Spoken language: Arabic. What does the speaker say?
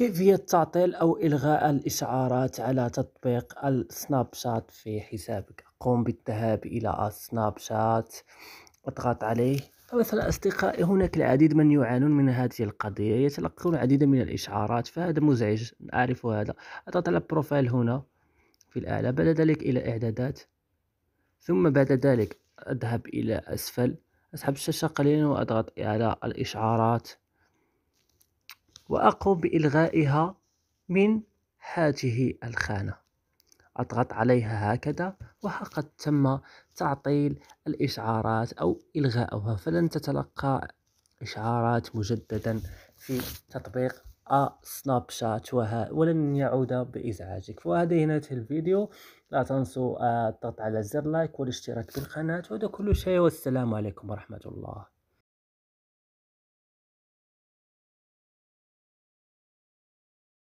كيفية تعطيل أو إلغاء الإشعارات على تطبيق السناب شات في حسابك قم بالذهاب إلى السناب شات اضغط عليه مثلا أصدقائي هناك العديد من يعانون من هذه القضية يتلقون العديد من الإشعارات فهذا مزعج أعرف هذا اضغط على بروفايل هنا في الأعلى بعد ذلك إلى إعدادات ثم بعد ذلك أذهب إلى أسفل أسحب الشاشة قليلا وأضغط على الإشعارات وأقوم بإلغائها من هذه الخانة أضغط عليها هكذا وحقد تم تعطيل الإشعارات أو إلغاؤها فلن تتلقى إشعارات مجددا في تطبيق سناب شات ولن يعود بإزعاجك وهذا هنا الفيديو لا تنسوا آه، الضغط على زر لايك والاشتراك في القناة وهذا كل شيء والسلام عليكم ورحمة الله